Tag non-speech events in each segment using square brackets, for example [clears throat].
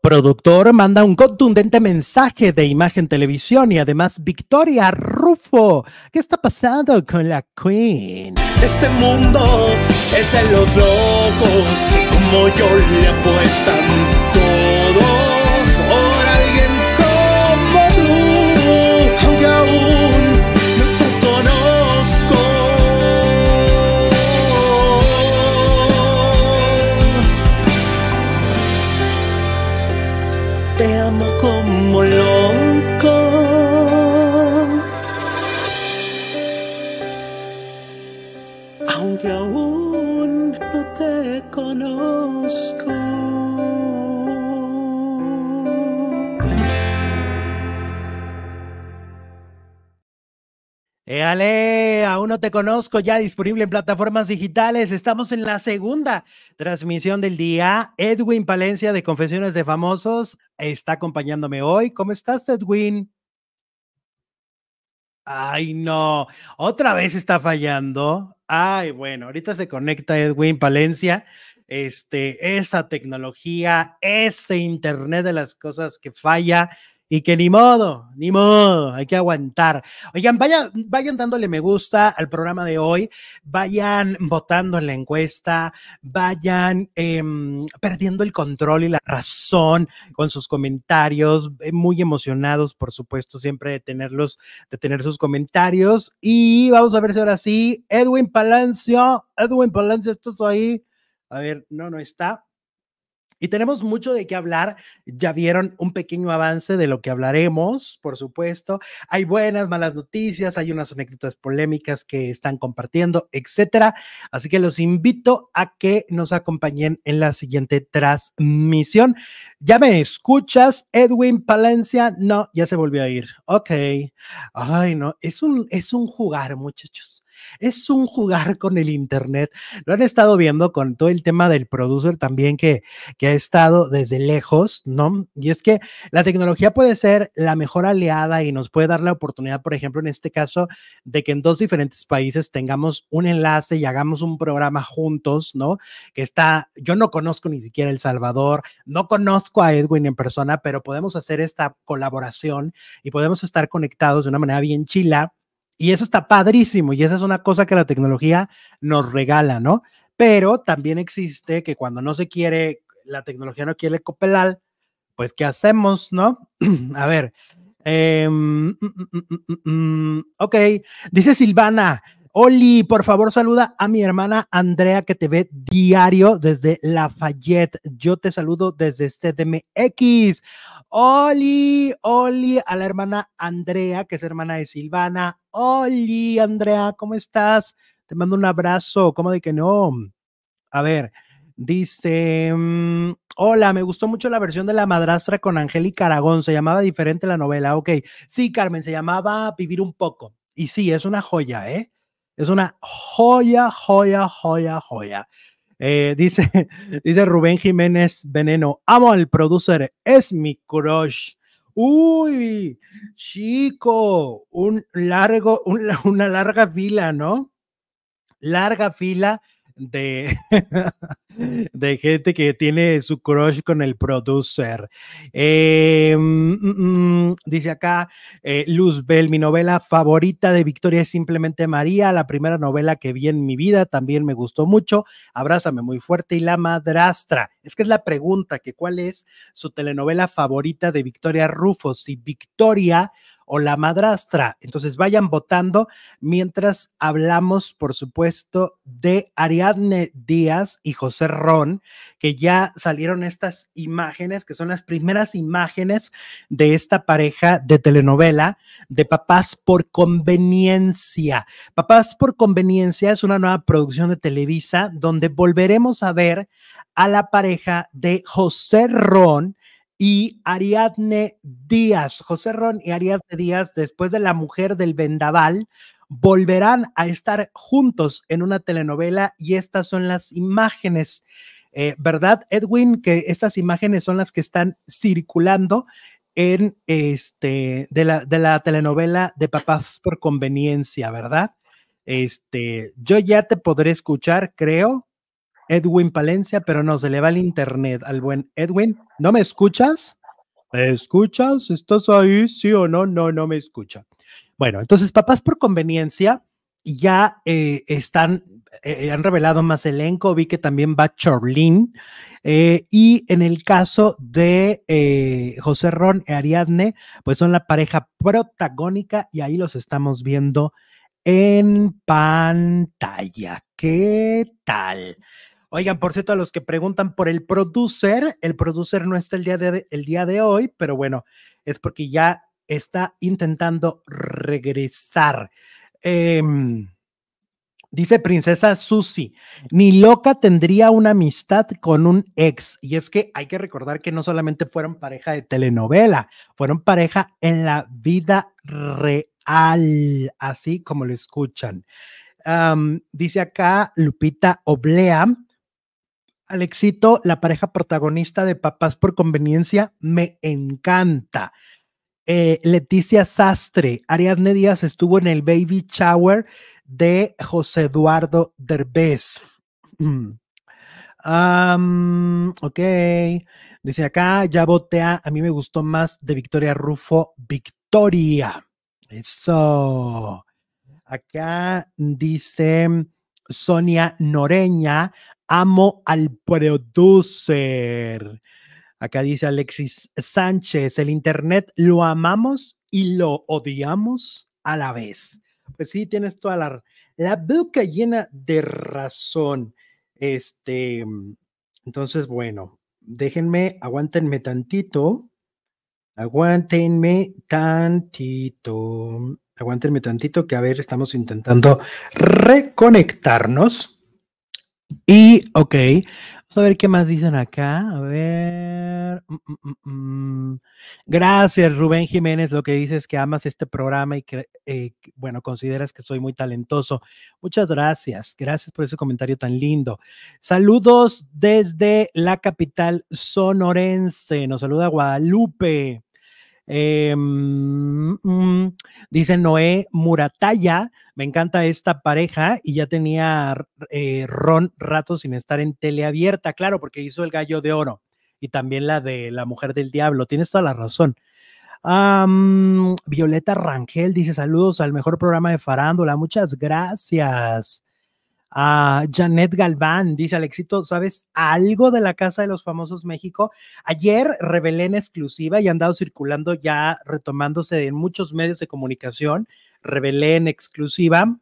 productor manda un contundente mensaje de imagen televisión y además Victoria Rufo. ¿Qué está pasando con la Queen? Este mundo es de los locos como yo le apuestan todo. Dale, aún no te conozco, ya disponible en plataformas digitales. Estamos en la segunda transmisión del día. Edwin Palencia de Confesiones de Famosos está acompañándome hoy. ¿Cómo estás, Edwin? Ay, no, otra vez está fallando. Ay, bueno, ahorita se conecta Edwin Palencia. Este, esa tecnología, ese Internet de las cosas que falla y que ni modo, ni modo, hay que aguantar. Oigan, vayan, vayan dándole me gusta al programa de hoy, vayan votando en la encuesta, vayan em, perdiendo el control y la razón con sus comentarios, eh, muy emocionados, por supuesto, siempre de tenerlos, de tener sus comentarios. Y vamos a ver si ahora sí, Edwin Palancio, Edwin Palancio, ¿estás ahí? A ver, no, no está. Y tenemos mucho de qué hablar. Ya vieron un pequeño avance de lo que hablaremos, por supuesto. Hay buenas, malas noticias, hay unas anécdotas polémicas que están compartiendo, etcétera. Así que los invito a que nos acompañen en la siguiente transmisión. Ya me escuchas, Edwin Palencia. No, ya se volvió a ir. Ok. Ay, no, es un, es un jugar, muchachos. Es un jugar con el Internet. Lo han estado viendo con todo el tema del producer también que, que ha estado desde lejos, ¿no? Y es que la tecnología puede ser la mejor aliada y nos puede dar la oportunidad, por ejemplo, en este caso, de que en dos diferentes países tengamos un enlace y hagamos un programa juntos, ¿no? Que está, yo no conozco ni siquiera El Salvador, no conozco a Edwin en persona, pero podemos hacer esta colaboración y podemos estar conectados de una manera bien chila y eso está padrísimo y esa es una cosa que la tecnología nos regala, ¿no? Pero también existe que cuando no se quiere, la tecnología no quiere copelar, pues ¿qué hacemos, no? [clears throat] A ver. Em, mm, mm, mm, ok, dice Silvana, Oli, por favor, saluda a mi hermana Andrea que te ve diario desde Lafayette. Yo te saludo desde CDMX. Oli, Oli, a la hermana Andrea, que es hermana de Silvana. Oli, Andrea, ¿cómo estás? Te mando un abrazo. ¿Cómo de que no? A ver, dice. Mm, hola, me gustó mucho la versión de La Madrastra con Angélica Aragón. Se llamaba diferente la novela. Ok. Sí, Carmen, se llamaba Vivir un poco. Y sí, es una joya, ¿eh? Es una joya, joya, joya, joya. Eh, dice, [laughs] dice Rubén Jiménez Veneno, amo al producer, es mi crush. Uy, chico, un largo, [laughs] una larga fila, ¿no? Larga fila de, [laughs] de gente que tiene su crush con el producer. Eh, mm, mm, mm, dice acá eh, Luzbel, mi novela favorita de Victoria es simplemente María, la primera novela que vi en mi vida, también me gustó mucho. Abrázame muy fuerte y la madrastra. Es que es la pregunta, que cuál es su telenovela favorita de Victoria Rufo. Si Victoria o la madrastra. Entonces vayan votando mientras hablamos, por supuesto, de Ariadne Díaz y José Ron, que ya salieron estas imágenes, que son las primeras imágenes de esta pareja de telenovela de Papás por Conveniencia. Papás por Conveniencia es una nueva producción de Televisa donde volveremos a ver a la pareja de José Ron y Ariadne Díaz, José Ron y Ariadne Díaz, después de La Mujer del Vendaval, volverán a estar juntos en una telenovela y estas son las imágenes, eh, ¿verdad, Edwin? Que estas imágenes son las que están circulando en este de la, de la telenovela de Papás por Conveniencia, ¿verdad? Este, yo ya te podré escuchar, creo, Edwin Palencia, pero no, se le va el internet al buen Edwin. ¿No me escuchas? ¿Me escuchas? ¿Estás ahí? ¿Sí o no? No, no me escucha. Bueno, entonces papás por conveniencia ya eh, están, eh, eh, han revelado más elenco, vi que también va Chorlin. y en el caso de José Ron y Ariadne, pues son la pareja protagónica y ahí los estamos viendo en pantalla. ¿Qué tal? Oigan, por cierto, a los que preguntan por el producer, el producer no está el día de, hoy, pero bueno, es porque ya está intentando regresar. Em, dice Princesa Susi, ni loca tendría una amistad con un ex. Y es que hay que recordar que no solamente fueron pareja de telenovela, fueron pareja en la vida real, así como lo escuchan. dice acá Lupita Oblea, Alexito, la pareja protagonista de Papás por Conveniencia, me encanta. Eh, Leticia Sastre, Ariadne Díaz estuvo en el baby shower de José Eduardo Derbez. [clears throat] ok, dice acá, ya botea, a mí me gustó más de Victoria Rufo, Victoria. Eso. Acá dice Sonia Noreña, Amo al producer. Acá dice Alexis Sánchez, el Internet lo amamos y lo odiamos a la vez. Pues sí, tienes toda la, la boca llena de razón. Este, entonces, bueno, déjenme, aguántenme tantito. Aguántenme tantito. Aguántenme tantito que a ver, estamos intentando reconectarnos. Y, ok, vamos a ver qué más dicen acá. A ver. Mm, mm, mm, gracias, Rubén Jiménez. Lo que dices es que amas este programa y que, eh, bueno, consideras que soy muy talentoso. Muchas gracias. Gracias por ese comentario tan lindo. Saludos desde la capital sonorense. Nos saluda Guadalupe. Eh, mm, mm, dice Noé Murataya, me encanta esta pareja y ya tenía eh, Ron rato sin estar en Teleabierta claro, porque hizo El Gallo de Oro y también la de La Mujer del Diablo, tienes toda la razón. Violeta Rangel dice saludos al mejor programa de farándula, muchas gracias. A Janet Galván dice, Alexito, ¿sabes algo de la Casa de los Famosos México? Ayer revelé en exclusiva y han dado circulando ya retomándose en muchos medios de comunicación, revelé en exclusiva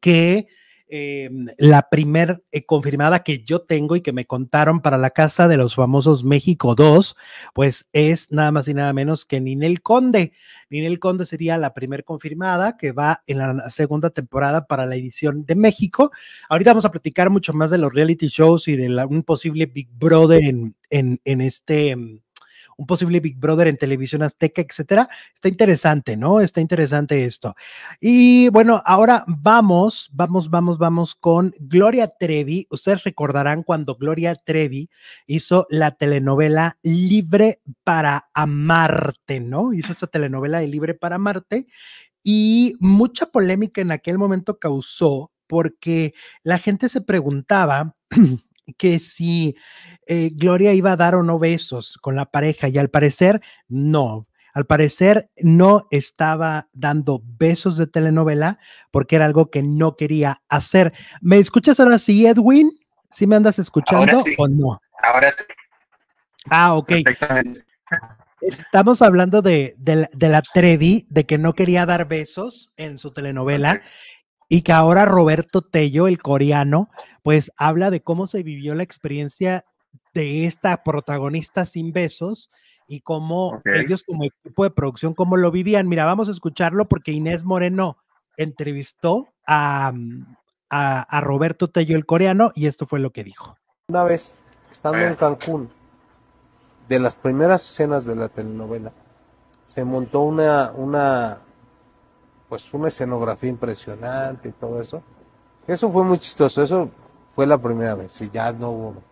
que Em, la primer eh, confirmada que yo tengo y que me contaron para la Casa de los Famosos México 2, pues es nada más y nada menos que Ninel Conde. Ninel Conde sería la primer confirmada que va en la segunda temporada para la edición de México. Ahorita vamos a platicar mucho más de los reality shows y de un posible Big Brother en, en, este... Em, un posible Big Brother en televisión azteca, etcétera. Está interesante, ¿no? Está interesante esto. Y bueno, ahora vamos, vamos, vamos, vamos con Gloria Trevi. Ustedes recordarán cuando Gloria Trevi hizo la telenovela Libre para Amarte, ¿no? Hizo esta telenovela de Libre para Amarte. Y mucha polémica en aquel momento causó porque la gente se preguntaba [clears throat] que si eh, Gloria iba a dar o no besos con la pareja y al parecer no. Al parecer no estaba dando besos de telenovela porque era algo que no quería hacer. ¿Me escuchas ahora sí, Edwin? ¿Sí me andas escuchando o no? Ahora sí. Ah, ok. Estamos hablando de, la Trevi, de que no quería dar besos en su telenovela y que ahora Roberto Tello, el coreano, pues habla de cómo se vivió la experiencia de esta protagonista sin besos y cómo ellos como equipo de producción, cómo lo vivían. Mira, vamos a escucharlo porque Inés Moreno entrevistó a, mm, Roberto Tello el coreano y esto fue lo que dijo. Una vez estando en Cancún, de las primeras escenas de la telenovela, se montó una, una, pues una escenografía impresionante y todo eso. Eso fue muy chistoso, eso fue la primera vez y ya no hubo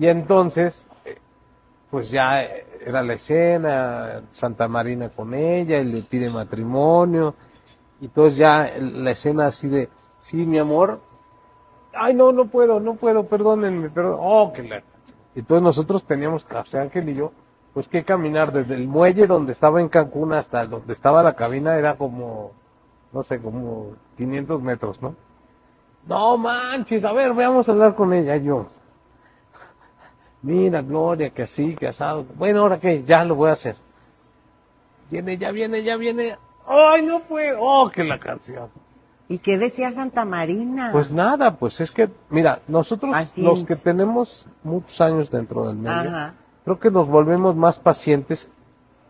y entonces, eh, pues ya eh, era la escena, Santa Marina con ella, él le pide matrimonio, y entonces ya la escena así de, sí, mi amor, ay, no, no puedo, no puedo, perdónenme, perdón, oh, que la... Entonces nosotros teníamos, o Ángel y yo, pues que caminar desde el muelle donde estaba en Cancún hasta donde estaba la cabina era como, no sé, como 500 metros, ¿no? No manches, a ver, veamos a hablar con ella, yo. Mira, Gloria, que así, que asado. Bueno, ahora que ya lo voy a hacer. Viene, ya viene, ya viene. ¡Ay, no puedo! ¡Oh, qué la canción! ¿Y qué decía Santa Marina? Pues nada, pues es que, mira, nosotros los que tenemos muchos años dentro del medio, creo que nos volvemos más pacientes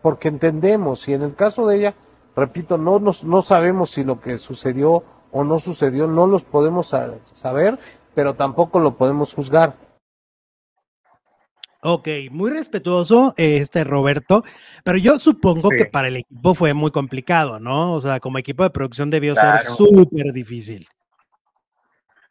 porque entendemos, y en el caso de ella, repito, no, nos, no sabemos si lo que sucedió o no sucedió, no los podemos saber, pero tampoco lo podemos juzgar. Ok, muy respetuoso este Roberto, pero yo supongo que para el equipo fue muy complicado, ¿no? O sea, como equipo de producción debió ser súper difícil.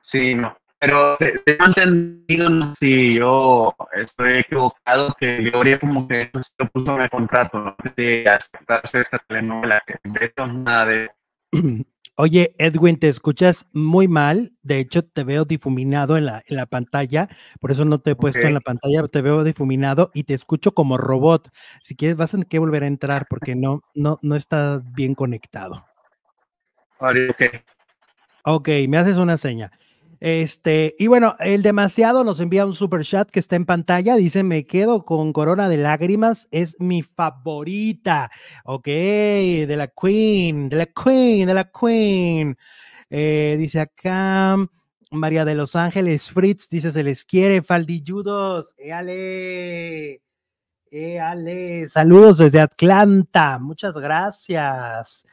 Sí, no. Pero tengo entendido, no si yo estoy equivocado, que yo habría como que eso pues, se puso en el contrato, ¿no? De aceptarse esta telenovela, que de es nada de... [clears throat] Oye, Edwin, te escuchas muy mal. De hecho, te veo difuminado en la, pantalla. Por eso no te he puesto en la pantalla. Te veo difuminado y te escucho como robot. Si quieres, vas a tener que volver a entrar porque no, no, no estás bien conectado. Ok. Ok, me haces una seña. Este, y bueno, el demasiado nos envía un super chat que está en pantalla. Dice: Me quedo con Corona de Lágrimas, es mi favorita. Ok, de la Queen, de la Queen, de la Queen. Eh, dice acá. María de Los Ángeles Fritz dice: Se les quiere, faldilludos. eale, eale, Saludos desde Atlanta. Muchas gracias.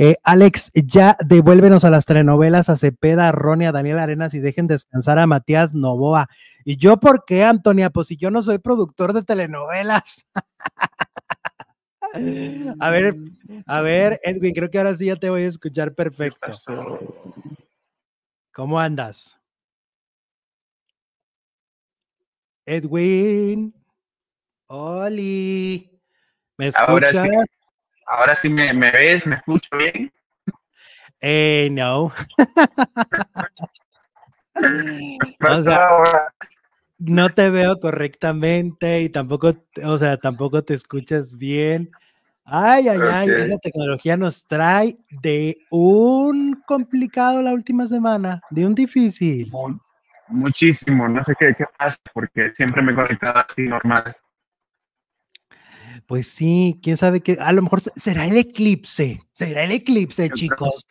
Eh, Alex, ya devuélvenos a las telenovelas, a Cepeda, a Ronnie, a Daniel Arenas y dejen descansar a Matías Novoa. ¿Y yo por qué, Antonia? Pues si yo no soy productor de telenovelas. [laughs] a ver, a ver, Edwin, creo que ahora sí ya te voy a escuchar perfecto. ¿Cómo andas? Edwin. Oli. ¿Me escuchas? Ahora sí me, ves, me escucho bien. Eh, no. [laughs] no te veo correctamente y tampoco, o sea, tampoco te escuchas bien. Ay, ay, ay, esa tecnología nos trae de un complicado la última semana, de un difícil. Muchísimo, no sé qué, qué pasa, porque siempre me he conectado así normal. Pues sí, quién sabe qué, a lo mejor será el eclipse, será el eclipse, chicos.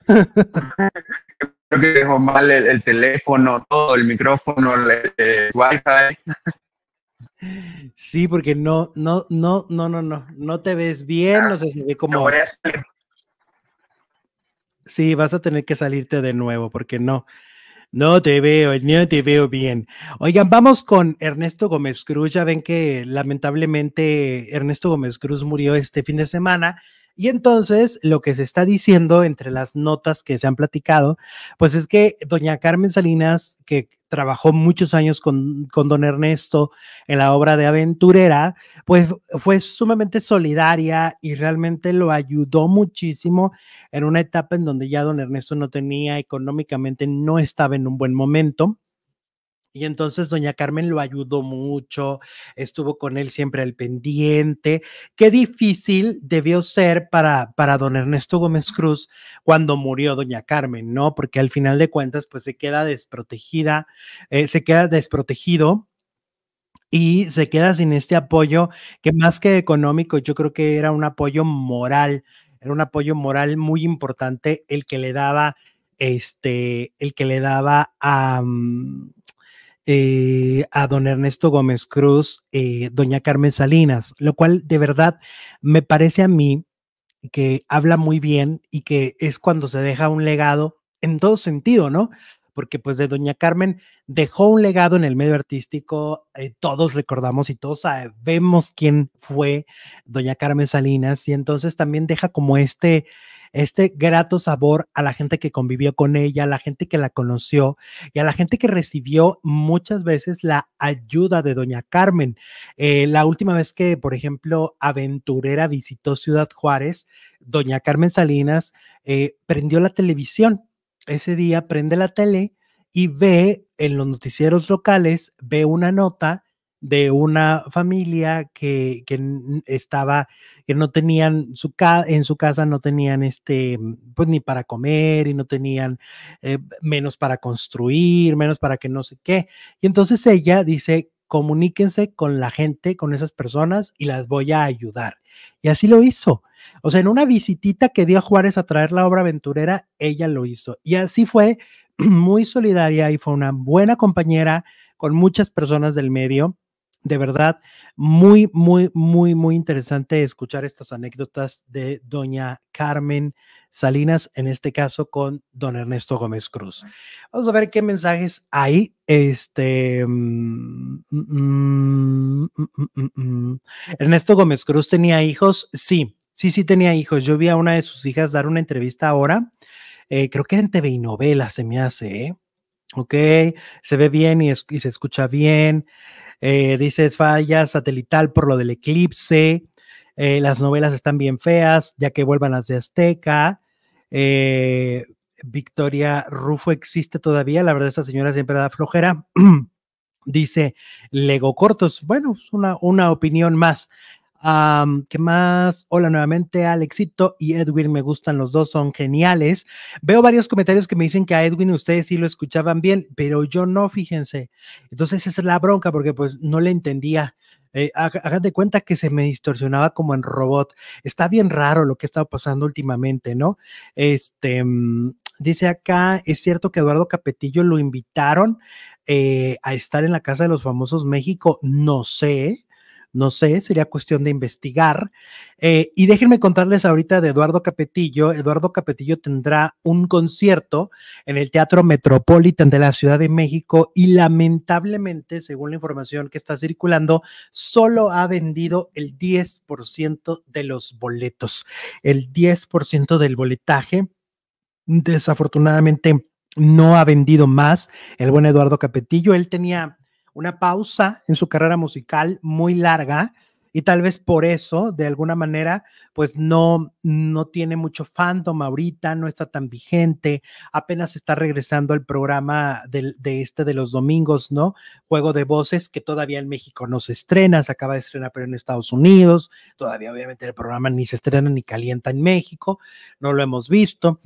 [laughs] Creo, que dejó mal el, teléfono, todo, el micrófono, el, wifi. Sí, porque no, no, no, no, no, no, no te ves bien, ah, no sé si ve como. Sí, vas a tener que salirte de nuevo, porque no. No te veo, no te veo bien. Oigan, vamos con Ernesto Gómez Cruz. Ya ven que lamentablemente Ernesto Gómez Cruz murió este fin de semana. Y entonces lo que se está diciendo entre las notas que se han platicado, pues es que doña Carmen Salinas, que trabajó muchos años con, don Ernesto en la obra de Aventurera, pues fue sumamente solidaria y realmente lo ayudó muchísimo en una etapa en donde ya don Ernesto no tenía económicamente, no estaba en un buen momento. Y entonces doña Carmen lo ayudó mucho, estuvo con él siempre al pendiente. Qué difícil debió ser para, para don Ernesto Gómez Cruz cuando murió doña Carmen, ¿no? Porque al final de cuentas, pues se queda desprotegida, eh, se queda desprotegido y se queda sin este apoyo que más que económico, yo creo que era un apoyo moral, era un apoyo moral muy importante el que le daba este, el que le daba a... Mm, eh, a don Ernesto Gómez Cruz, eh, doña Carmen Salinas, lo cual de verdad me parece a mí que habla muy bien y que es cuando se deja un legado en todo sentido, ¿no? Porque pues de doña Carmen dejó un legado en el medio artístico, eh, todos recordamos y todos sabemos quién fue doña Carmen Salinas y entonces también deja como este este grato sabor a la gente que convivió con ella, a la gente que la conoció y a la gente que recibió muchas veces la ayuda de doña Carmen. Eh, la última vez que, por ejemplo, Aventurera visitó Ciudad Juárez, doña Carmen Salinas eh, prendió la televisión. Ese día prende la tele y ve en los noticieros locales, ve una nota de una familia que, estaba, que no tenían su en su casa, no tenían este, pues ni para comer y no tenían eh, menos para construir, menos para que no sé qué. Y entonces ella dice, comuníquense con la gente, con esas personas y las voy a ayudar. Y así lo hizo. O sea, en una visitita que dio a Juárez a traer la obra aventurera, ella lo hizo. Y así fue [clears throat] muy solidaria y fue una buena compañera con muchas personas del medio de verdad, muy, muy, muy, muy interesante escuchar estas anécdotas de doña Carmen Salinas, en este caso con don Ernesto Gómez Cruz. Vamos a ver qué mensajes hay. Este mm, mm, mm, Ernesto Gómez Cruz tenía hijos, sí, sí, sí tenía hijos. Yo vi a una de sus hijas dar una entrevista ahora. Eh, creo que en TV y novela se me hace, ¿eh? Ok, se ve bien y se escucha bien. Eh, dice falla satelital por lo del eclipse, eh, las novelas están bien feas, ya que vuelvan las de Azteca. Eh, Victoria Rufo existe todavía, la verdad, esa señora siempre da flojera. [clears throat] dice Lego Cortos, bueno, es una, una opinión más. ¿Qué más? Hola nuevamente, Alexito y Edwin, me gustan los dos, son geniales. Veo varios comentarios que me dicen que a Edwin ustedes sí lo escuchaban bien, pero yo no, fíjense. Entonces esa es la bronca porque pues no le entendía. Eh, hagan de cuenta que se me distorsionaba como en robot. Está bien raro lo que ha estado pasando últimamente, ¿no? Este, mm, dice acá, es cierto que Eduardo Capetillo lo invitaron eh, a estar en la Casa de los Famosos México, no sé. No sé, sería cuestión de investigar. Eh, y déjenme contarles ahorita de Eduardo Capetillo. Eduardo Capetillo tendrá un concierto en el Teatro Metropolitan de la Ciudad de México y lamentablemente, según la información que está circulando, solo ha vendido el 10% de los boletos. El 10% del boletaje, desafortunadamente, no ha vendido más el buen Eduardo Capetillo. Él tenía una pausa en su carrera musical muy larga y tal vez por eso, de alguna manera, pues no, no tiene mucho fandom ahorita, no está tan vigente, apenas está regresando al programa de, este de los domingos, ¿no? Juego de voces que todavía en México no se estrena, se acaba de estrenar, pero en Estados Unidos, todavía obviamente el programa ni se estrena ni calienta en México, no lo hemos visto.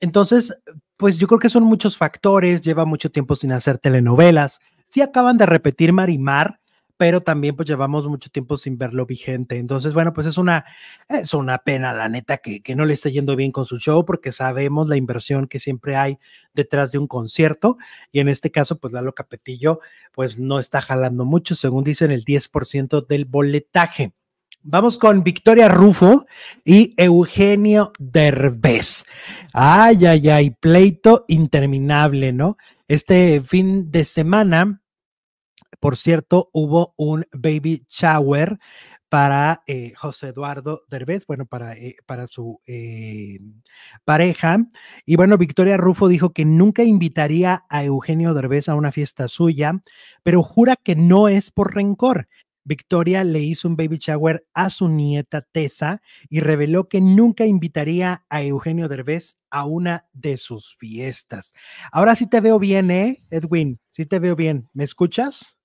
Entonces, pues yo creo que son muchos factores, lleva mucho tiempo sin hacer telenovelas, sí acaban de repetir Marimar, pero también pues llevamos mucho tiempo sin verlo vigente. Entonces, bueno, pues es una, es una pena, la neta, que, que, no le esté yendo bien con su show, porque sabemos la inversión que siempre hay detrás de un concierto. Y en este caso, pues Lalo Capetillo, pues no está jalando mucho, según dicen, el 10% del boletaje. Vamos con Victoria Rufo y Eugenio Derbez. Ay, ay, ay, pleito interminable, ¿no? Este fin de semana, por cierto, hubo un baby shower para eh, José Eduardo Derbez, bueno, para, eh, para su eh, pareja. Y bueno, Victoria Rufo dijo que nunca invitaría a Eugenio Derbez a una fiesta suya, pero jura que no es por rencor, Victoria le hizo un baby shower a su nieta Tessa y reveló que nunca invitaría a Eugenio Derbez a una de sus fiestas. Ahora sí te veo bien, ¿eh, Edwin? Sí te veo bien. ¿Me escuchas?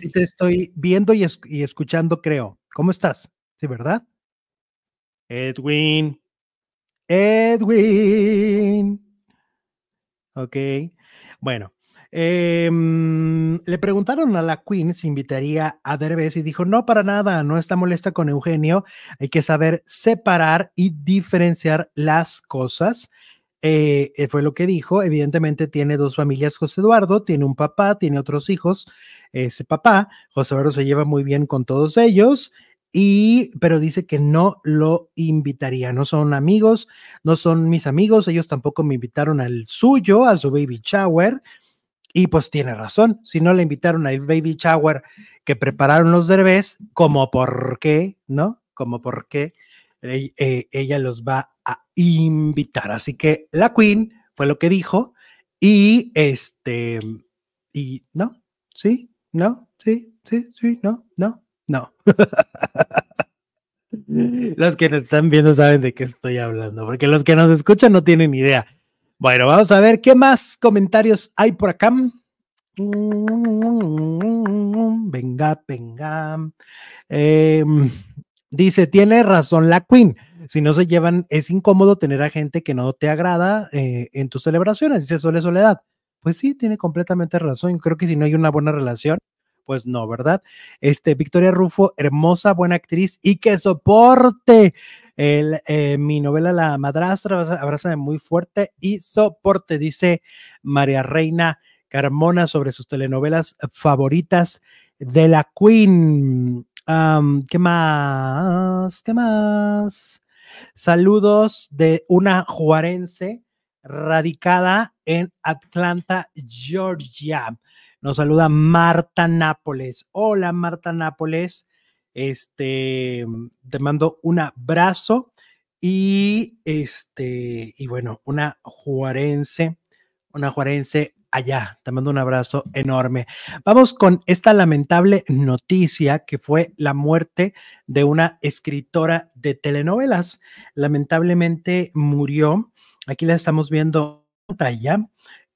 Sí te estoy viendo y, y escuchando, creo. ¿Cómo estás? Sí, ¿verdad? Edwin. Edwin. Ok. Bueno, Em, le preguntaron a la Queen si invitaría a Derbez y dijo, no, para nada, no está molesta con Eugenio, hay que saber separar y diferenciar las cosas. Eh, eh, fue lo que dijo, evidentemente tiene dos familias José Eduardo, tiene un papá, tiene otros hijos, ese papá, José Eduardo se lleva muy bien con todos ellos, y pero dice que no lo invitaría, no son amigos, no son mis amigos, ellos tampoco me invitaron al suyo, a su baby shower, y pues tiene razón, si no le invitaron al baby shower que prepararon los derbés, como por qué, ¿no? Como por qué eh, ella los va a invitar. Así que la Queen fue lo que dijo y este, y no, sí, no, sí, sí, sí, no, no, no. [laughs] los que nos están viendo saben de qué estoy hablando, porque los que nos escuchan no tienen idea. Bueno, vamos a ver qué más comentarios hay por acá. Venga, venga. Em, dice, tiene razón la Queen. Si no se llevan, es incómodo tener a gente que no te agrada eh, en tus celebraciones. Dice Sole Soledad. Pues sí, tiene completamente razón. Creo que si no hay una buena relación, pues no, ¿verdad? Este, Victoria Rufo, hermosa, buena actriz y que soporte. El, eh, mi novela La Madrastra abrázame muy fuerte y soporte, dice María Reina Carmona sobre sus telenovelas favoritas de la Queen. ¿Qué más? ¿Qué más? Saludos de una juarense radicada en Atlanta, Georgia. Nos saluda Marta Nápoles. Hola, Marta Nápoles. Este, te mando un abrazo y este, y bueno, una juarense, una juarense allá. Te mando un abrazo enorme. Vamos con esta lamentable noticia que fue la muerte de una escritora de telenovelas. Lamentablemente murió. Aquí la estamos viendo en pantalla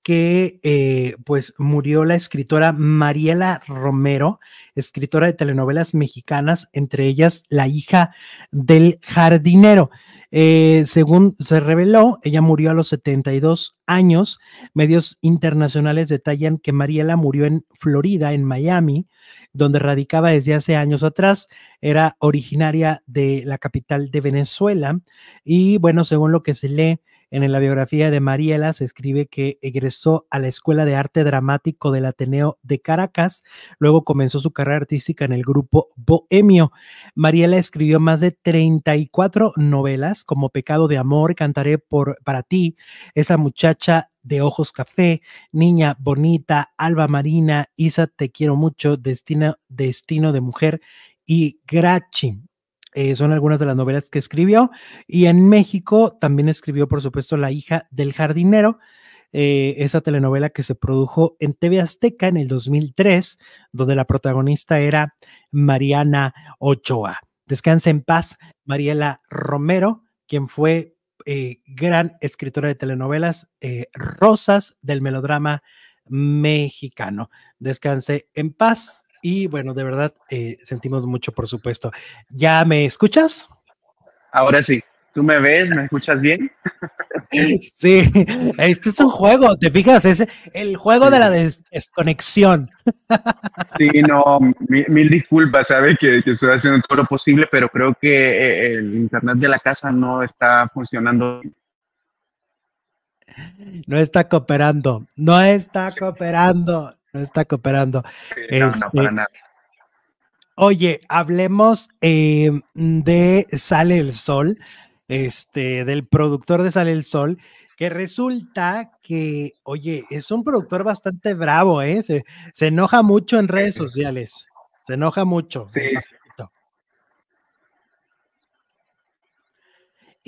que eh, pues murió la escritora Mariela Romero, escritora de telenovelas mexicanas, entre ellas La hija del jardinero. Eh, según se reveló, ella murió a los 72 años. Medios internacionales detallan que Mariela murió en Florida, en Miami, donde radicaba desde hace años atrás. Era originaria de la capital de Venezuela. Y bueno, según lo que se lee, en la biografía de Mariela se escribe que egresó a la Escuela de Arte Dramático del Ateneo de Caracas, luego comenzó su carrera artística en el grupo Bohemio. Mariela escribió más de 34 novelas como Pecado de Amor, Cantaré por, para ti, Esa muchacha de Ojos Café, Niña Bonita, Alba Marina, Isa Te Quiero Mucho, Destino, Destino de Mujer y Grachi. Eh, son algunas de las novelas que escribió. Y en México también escribió, por supuesto, La hija del jardinero, eh, esa telenovela que se produjo en TV Azteca en el 2003, donde la protagonista era Mariana Ochoa. Descanse en paz, Mariela Romero, quien fue eh, gran escritora de telenovelas, Rosas del melodrama mexicano. Descanse en paz, y bueno, de verdad, eh, sentimos mucho, por supuesto. ¿Ya me escuchas? Ahora sí. ¿Tú me ves? ¿Me escuchas bien? [laughs] Sí, este es un juego, ¿te fijas? Es el juego de la desconexión. Sí, no, mil, disculpas, sabe Que, estoy haciendo todo lo posible, pero creo que eh, el internet de la casa no está funcionando. No está cooperando, no está cooperando está cooperando. Este, oye, hablemos eh, de Sale el Sol, este, del productor de Sale el Sol, que resulta que, oye, es un productor bastante bravo, ¿eh? Se, enoja mucho en redes sociales. Se enoja mucho. Sí.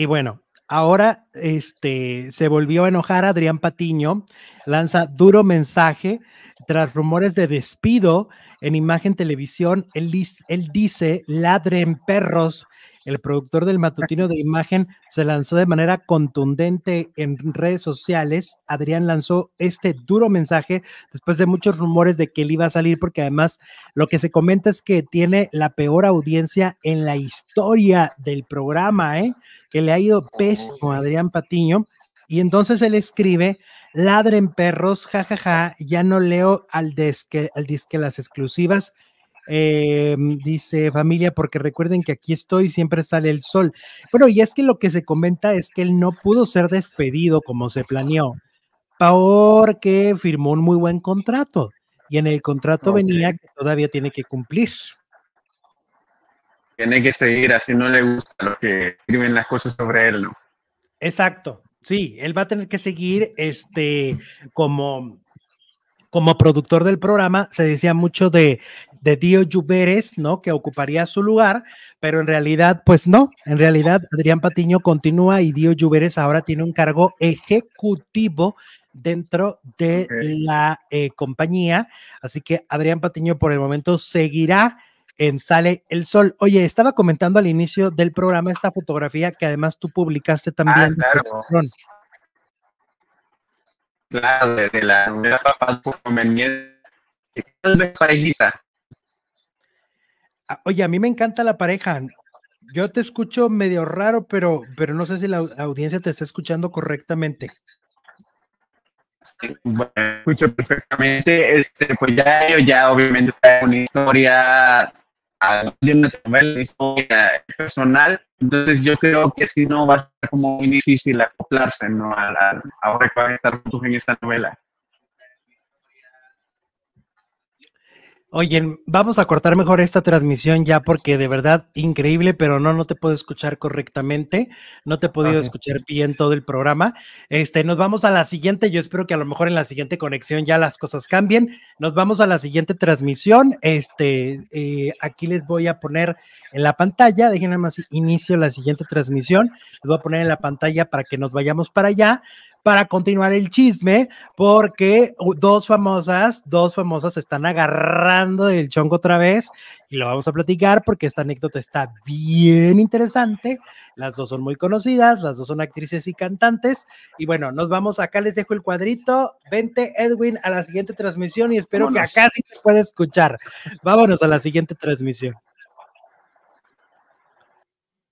Y bueno, Ahora este, se volvió a enojar Adrián Patiño, lanza duro mensaje tras rumores de despido en imagen televisión. Él, él dice, ladren perros, el productor del matutino de imagen, se lanzó de manera contundente en redes sociales. Adrián lanzó este duro mensaje después de muchos rumores de que él iba a salir, porque además lo que se comenta es que tiene la peor audiencia en la historia del programa, ¿eh? que le ha ido pésimo a Adrián Patiño. Y entonces él escribe, ladren perros, jajaja, ya no leo al, al disque las exclusivas eh, dice familia, porque recuerden que aquí estoy, siempre sale el sol. Bueno, y es que lo que se comenta es que él no pudo ser despedido como se planeó, porque firmó un muy buen contrato y en el contrato venía que todavía tiene que cumplir. Tiene que seguir, así no le gusta lo que escriben las cosas sobre él, ¿no? Exacto, sí, él va a tener que seguir este como como productor del programa, se decía mucho de de Dio Lluveres, ¿no? Que ocuparía su lugar, pero en realidad, pues no, en realidad Adrián Patiño continúa y Dio Lluveres ahora tiene un cargo ejecutivo dentro de la eh, compañía. Así que Adrián Patiño por el momento seguirá en Sale el Sol. Oye, estaba comentando al inicio del programa esta fotografía que además tú publicaste también. Ah, claro. Claro, de, la nueva papá conveniente. Ah, oye, a mí me encanta la pareja. Yo te escucho medio raro, pero, pero no sé si la audiencia te está escuchando correctamente. Bueno, escucho perfectamente. Este, pues ya yo ya obviamente una historia ah, una historia personal. Entonces yo creo que si no va a ser como muy difícil acoplarse ¿no? ahora que van a estar en esta novela. Oye, vamos a cortar mejor esta transmisión ya porque de verdad increíble, pero no, no te puedo escuchar correctamente, no te he podido escuchar bien todo el programa. Este, nos vamos a la siguiente, yo espero que a lo mejor en la siguiente conexión ya las cosas cambien. Nos vamos a la siguiente transmisión. Este, eh, aquí les voy a poner en la pantalla, dejen nada más inicio la siguiente transmisión, les voy a poner en la pantalla para que nos vayamos para allá para continuar el chisme, porque dos famosas, dos famosas están agarrando del chongo otra vez y lo vamos a platicar porque esta anécdota está bien interesante. Las dos son muy conocidas, las dos son actrices y cantantes. Y bueno, nos vamos acá, les dejo el cuadrito. Vente, Edwin, a la siguiente transmisión y espero que acá sí te pueda escuchar. Vámonos a la siguiente transmisión.